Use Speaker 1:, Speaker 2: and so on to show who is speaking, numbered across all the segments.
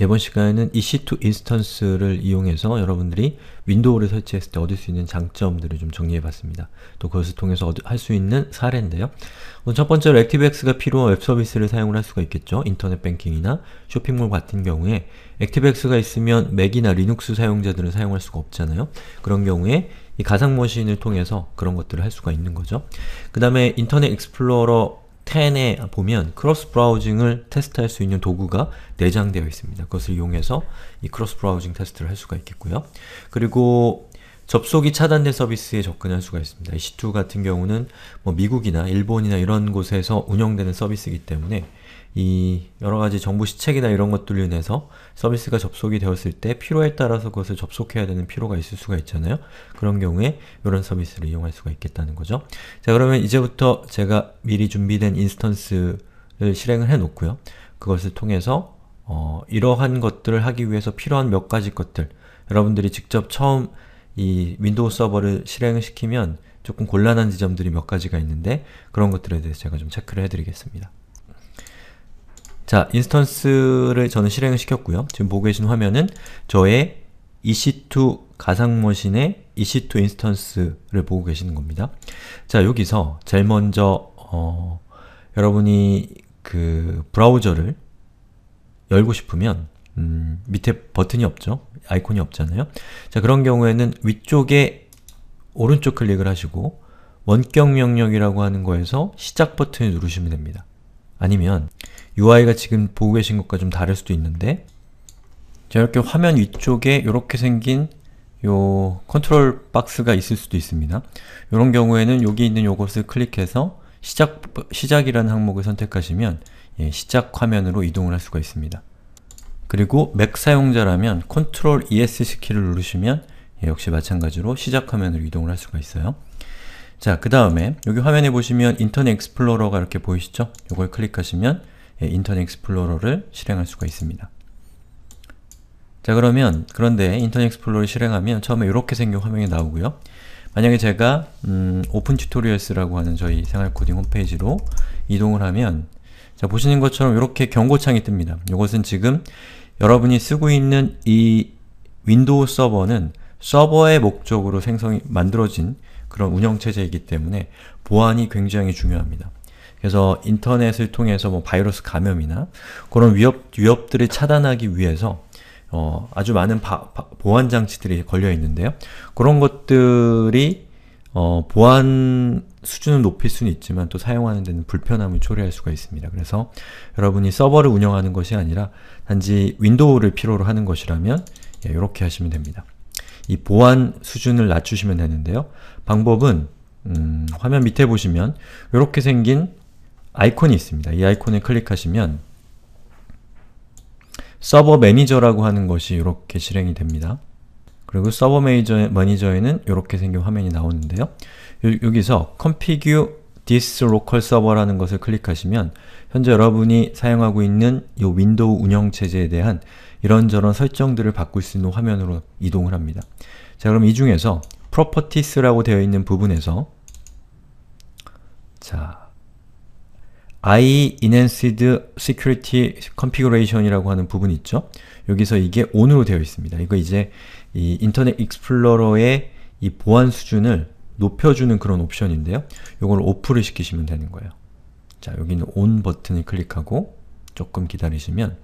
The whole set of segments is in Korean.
Speaker 1: 이번 시간에는 EC2 인스턴스를 이용해서 여러분들이 윈도우를 설치했을 때 얻을 수 있는 장점들을 좀 정리해봤습니다. 또 그것을 통해서 할 수 있는 사례인데요. 우선 첫 번째로 액티브엑스가 필요한 웹서비스를 사용을 할 수가 있겠죠. 인터넷 뱅킹이나 쇼핑몰 같은 경우에 액티브엑스가 있으면 맥이나 리눅스 사용자들은 사용할 수가 없잖아요. 그런 경우에 이 가상머신을 통해서 그런 것들을 할 수가 있는 거죠. 그 다음에 인터넷 익스플로러 10에 보면 크로스 브라우징을 테스트할 수 있는 도구가 내장되어 있습니다. 그것을 이용해서 이 크로스 브라우징 테스트를 할 수가 있겠고요. 그리고 접속이 차단된 서비스에 접근할 수가 있습니다. EC2 같은 경우는 뭐 미국이나 일본이나 이런 곳에서 운영되는 서비스이기 때문에 이 여러가지 정보 시책이나 이런 것들로 인해서 서비스가 접속이 되었을 때 필요에 따라서 그것을 접속해야 되는 필요가 있을 수가 있잖아요. 그런 경우에 이런 서비스를 이용할 수가 있겠다는 거죠. 자 그러면 이제부터 제가 미리 준비된 인스턴스를 실행을 해놓고요. 그것을 통해서 어, 이러한 것들을 하기 위해서 필요한 몇 가지 것들 여러분들이 직접 처음 이 윈도우 서버를 실행시키면 조금 곤란한 지점들이 몇 가지가 있는데 그런 것들에 대해서 제가 좀 체크를 해드리겠습니다. 자, 인스턴스를 저는 실행을 시켰고요. 지금 보고 계신 화면은 저의 EC2 가상머신의 EC2 인스턴스를 보고 계시는 겁니다. 자, 여기서 제일 먼저 어, 여러분이 그 브라우저를 열고 싶으면 음, 밑에 버튼이 없죠? 아이콘이 없잖아요? 자, 그런 경우에는 위쪽에 오른쪽 클릭을 하시고 원격 명령이라고 하는 거에서 시작 버튼을 누르시면 됩니다. 아니면 UI가 지금 보고 계신 것과 좀 다를 수도 있는데 자, 이렇게 화면 위쪽에 이렇게 생긴 요 컨트롤 박스가 있을 수도 있습니다. 이런 경우에는 여기 있는 요것을 클릭해서 시작, 시작이라는 항목을 선택하시면 예, 시작 화면으로 이동을 할 수가 있습니다. 그리고 맥 사용자라면 Ctrl ESC 키를 누르시면 예, 역시 마찬가지로 시작 화면으로 이동을 할 수가 있어요. 자, 그 다음에 여기 화면에 보시면 인터넷 익스플로러가 이렇게 보이시죠? 이걸 클릭하시면 예, 인터넷 익스플로러를 실행할 수가 있습니다. 자, 그러면 그런데 인터넷 익스플로러를 실행하면 처음에 이렇게 생긴 화면이 나오고요. 만약에 제가 음, 오픈 튜토리얼스라고 하는 저희 생활코딩 홈페이지로 이동을 하면 자, 보시는 것처럼 이렇게 경고창이 뜹니다. 이것은 지금 여러분이 쓰고 있는 이 윈도우 서버는 서버의 목적으로 생성이 만들어진 그런 운영체제이기 때문에 보안이 굉장히 중요합니다. 그래서 인터넷을 통해서 뭐 바이러스 감염이나 그런 위협, 위협들을 차단하기 위해서 어, 아주 많은 바, 바, 보안 장치들이 걸려 있는데요. 그런 것들이 어, 보안 수준을 높일 수는 있지만 또 사용하는 데는 불편함을 초래할 수가 있습니다. 그래서 여러분이 서버를 운영하는 것이 아니라 단지 윈도우를 필요로 하는 것이라면 예, 이렇게 하시면 됩니다. 이 보안 수준을 낮추시면 되는데요. 방법은 음, 화면 밑에 보시면 이렇게 생긴 아이콘이 있습니다. 이 아이콘을 클릭하시면 서버 매니저라고 하는 것이 이렇게 실행이 됩니다. 그리고 서버 매니저, 매니저에는 이렇게 생긴 화면이 나오는데요. 요, 여기서 configure this local server라는 것을 클릭하시면 현재 여러분이 사용하고 있는 이 윈도우 운영체제에 대한 이런저런 설정들을 바꿀 수 있는 화면으로 이동을 합니다. 자 그럼 이 중에서 properties라고 되어 있는 부분에서 자 i enhanced security configuration이라고 하는 부분이 있죠. 여기서 이게 on으로 되어 있습니다. 이거 이제 이 인터넷 익스플로러의 이 보안 수준을 높여주는 그런 옵션인데요. 이걸 o f f 를 시키시면 되는 거예요. 자, 여기는 on 버튼을 클릭하고 조금 기다리시면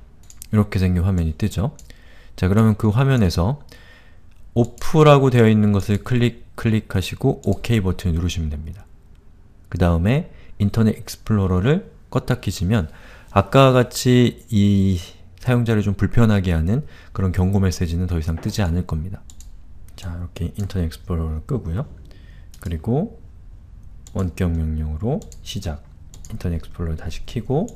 Speaker 1: 이렇게 생긴 화면이 뜨죠. 자, 그러면 그 화면에서 o f f 라고 되어 있는 것을 클릭, 클릭하시고 OK 버튼을 누르시면 됩니다. 그 다음에 인터넷 익스플로러를 껐다 키시면 아까와 같이 이 사용자를 좀 불편하게 하는 그런 경고 메시지는 더 이상 뜨지 않을 겁니다. 자, 이렇게 인터넷 엑스플로러를 끄고요. 그리고 원격 명령으로 시작 인터넷 엑스플로러 다시 키고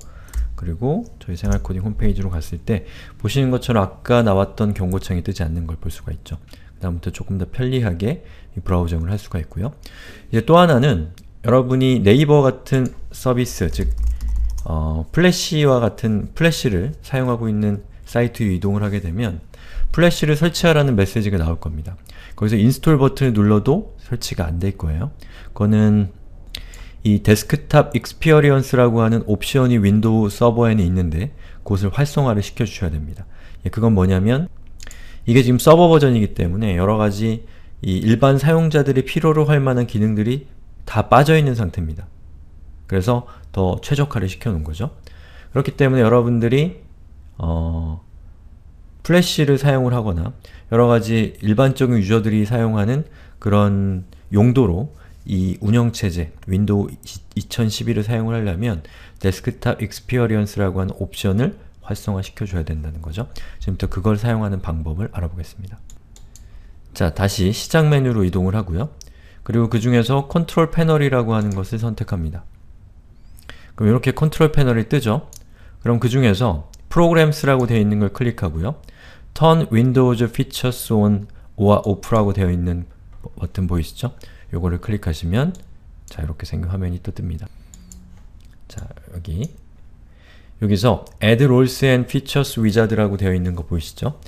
Speaker 1: 그리고 저희 생활코딩 홈페이지로 갔을 때 보시는 것처럼 아까 나왔던 경고창이 뜨지 않는 걸 볼 수가 있죠. 그 다음부터 조금 더 편리하게 브라우징을 할 수가 있고요. 이제 또 하나는 여러분이 네이버 같은 서비스, 즉 어, 플래시와 같은 플래시를 사용하고 있는 사이트에 이동을 하게 되면 플래시를 설치하라는 메시지가 나올 겁니다. 거기서 인스톨 버튼을 눌러도 설치가 안 될 거예요. 그거는 이 데스크탑 익스피어리언스라고 하는 옵션이 윈도우 서버에는 있는데 그것을 활성화를 시켜주셔야 됩니다. 예, 그건 뭐냐면 이게 지금 서버 버전이기 때문에 여러가지 이 일반 사용자들이 필요로 할 만한 기능들이 다 빠져있는 상태입니다. 그래서 더 최적화를 시켜놓은 거죠. 그렇기 때문에 여러분들이 어, 플래시를 사용을 하거나 여러가지 일반적인 유저들이 사용하는 그런 용도로 이 운영체제, 윈도우 2011을 사용을 하려면 데스크탑 익스피어리언스라고 하는 옵션을 활성화시켜줘야 된다는 거죠. 지금부터 그걸 사용하는 방법을 알아보겠습니다. 자, 다시 시작 메뉴로 이동을 하고요. 그리고 그 중에서 컨트롤 패널이라고 하는 것을 선택합니다. 그럼 이렇게 컨트롤 패널이 뜨죠? 그럼 그 중에서 프로그램스라고 되어 있는 걸 클릭하고요. Turn Windows Features On or Off라고 되어 있는 버튼 보이시죠? 요거를 클릭하시면 자 이렇게 생긴 화면이 또 뜹니다. 자 여기 여기서 Add Roles and Features Wizard라고 되어 있는 거 보이시죠?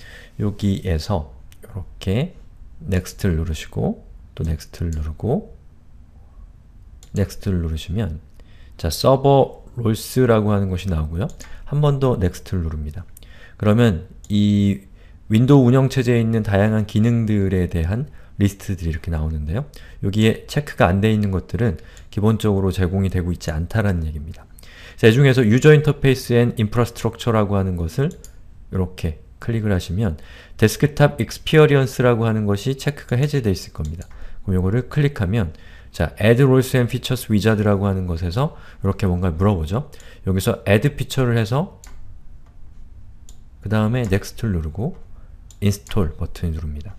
Speaker 1: 여기에서 이렇게 Next를 누르시고 또 넥스트를 누르고 넥스트를 누르시면 자 서버 롤스라고 하는 것이 나오고요. 한 번 더 넥스트를 누릅니다. 그러면 이 윈도우 운영체제에 있는 다양한 기능들에 대한 리스트들이 이렇게 나오는데요. 여기에 체크가 안 돼 있는 것들은 기본적으로 제공이 되고 있지 않다라는 얘기입니다. 자, 이 중에서 유저 인터페이스 앤 인프라스트럭처라고 하는 것을 이렇게 클릭을 하시면 데스크탑 익스피어리언스라고 하는 것이 체크가 해제되어 있을 겁니다. 요거를 클릭하면 자, add roles and features wizard라고 하는 것에서 이렇게 뭔가 물어보죠. 여기서 add feature를 해서 그 다음에 next를 누르고 install 버튼을 누릅니다.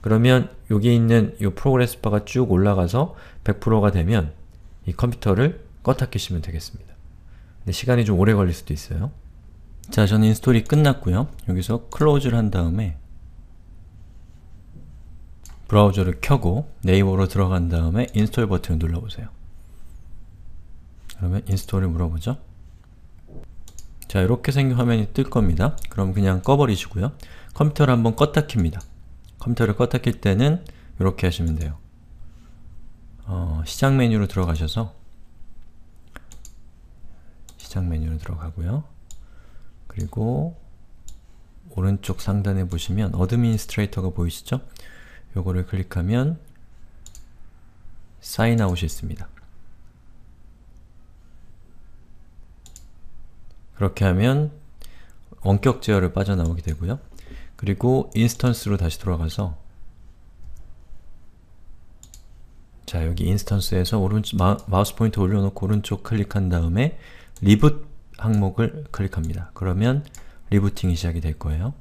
Speaker 1: 그러면 여기 있는 이 프로그레스 바가 쭉 올라가서 100%가 되면 이 컴퓨터를 껐다 켜시면 되겠습니다. 근데 시간이 좀 오래 걸릴 수도 있어요. 자, 저는 인스톨이 끝났고요. 여기서 클로즈를 한 다음에 브라우저를 켜고 네이버로 들어간 다음에 인스톨 버튼을 눌러보세요. 그러면 인스톨을 물어보죠. 자, 이렇게 생긴 화면이 뜰 겁니다. 그럼 그냥 꺼버리시고요. 컴퓨터를 한번 껐다 킵니다. 컴퓨터를 껐다 킬 때는 이렇게 하시면 돼요. 어, 시작 메뉴로 들어가셔서 시작 메뉴로 들어가고요. 그리고 오른쪽 상단에 보시면 어드민스트레이터가 보이시죠? 요거를 클릭하면 사인아웃이 있습니다. 그렇게 하면 원격 제어를 빠져나오게 되고요. 그리고 인스턴스로 다시 돌아가서 자 여기 인스턴스에서 오른쪽 마, 우스 포인트 올려놓고 오른쪽 클릭한 다음에 리붓 항목을 클릭합니다. 그러면 리부팅이 시작이 될 거예요.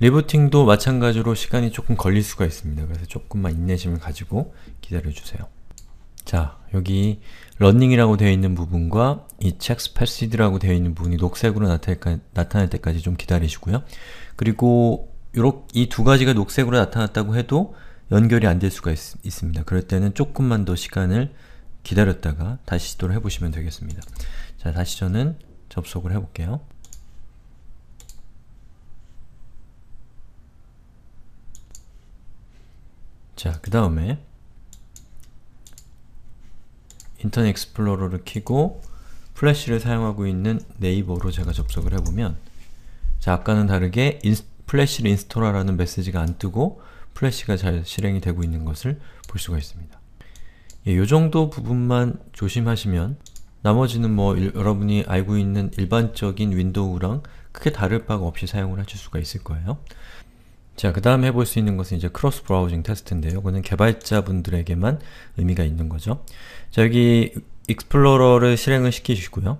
Speaker 1: 리부팅도 마찬가지로 시간이 조금 걸릴 수가 있습니다. 그래서 조금만 인내심을 가지고 기다려주세요. 자, 여기 러닝이라고 되어 있는 부분과 이 checks p a s e d 라고 되어 있는 부분이 녹색으로 나타날 때까지 좀 기다리시고요. 그리고 이 두 가지가 녹색으로 나타났다고 해도 연결이 안 될 수가 있, 습니다 그럴 때는 조금만 더 시간을 기다렸다가 다시 시도를 해보시면 되겠습니다. 자, 다시 저는 접속을 해볼게요. 자, 그 다음에 인터넷 익스플로러를 키고 플래시를 사용하고 있는 네이버로 제가 접속을 해보면 자, 아까는 다르게 인스, 플래시를 인스톨하라는 메시지가 안 뜨고 플래시가 잘 실행이 되고 있는 것을 볼 수가 있습니다. 예, 요정도 부분만 조심하시면 나머지는 뭐 일, 여러분이 알고 있는 일반적인 윈도우랑 크게 다를 바가 없이 사용을 하실 수가 있을 거예요. 자, 그 다음 해볼 수 있는 것은 이제 크로스 브라우징 테스트인데요. 그는 개발자분들에게만 의미가 있는 거죠. 자, 여기 익스플로러를 실행을 시키시고요.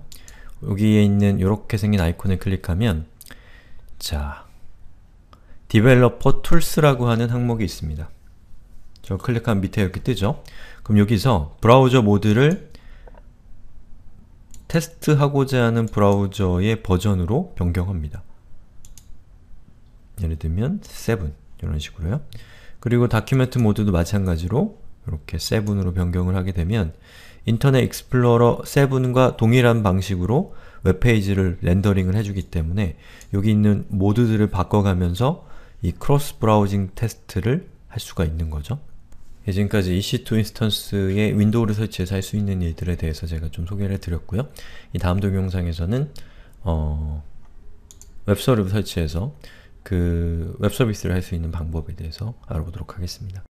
Speaker 1: 여기에 있는 이렇게 생긴 아이콘을 클릭하면 자, 디벨로퍼 툴스라고 하는 항목이 있습니다. 저 클릭하면 밑에 이렇게 뜨죠? 그럼 여기서 브라우저 모드를 테스트하고자 하는 브라우저의 버전으로 변경합니다. 예를 들면 7 이런 식으로요. 그리고 다큐멘트 모드도 마찬가지로 이렇게 7으로 변경을 하게 되면 인터넷 익스플로러 7과 동일한 방식으로 웹페이지를 렌더링을 해주기 때문에 여기 있는 모드들을 바꿔가면서 이 크로스 브라우징 테스트를 할 수가 있는 거죠. 예, 지금까지 EC2 인스턴스의 윈도우를 설치해서 할 수 있는 일들에 대해서 제가 좀 소개를 해드렸고요. 이 다음 동영상에서는 어... 웹서를 설치해서 그웹 서비스를 할 수 있는 방법에 대해서 알아보도록 하겠습니다.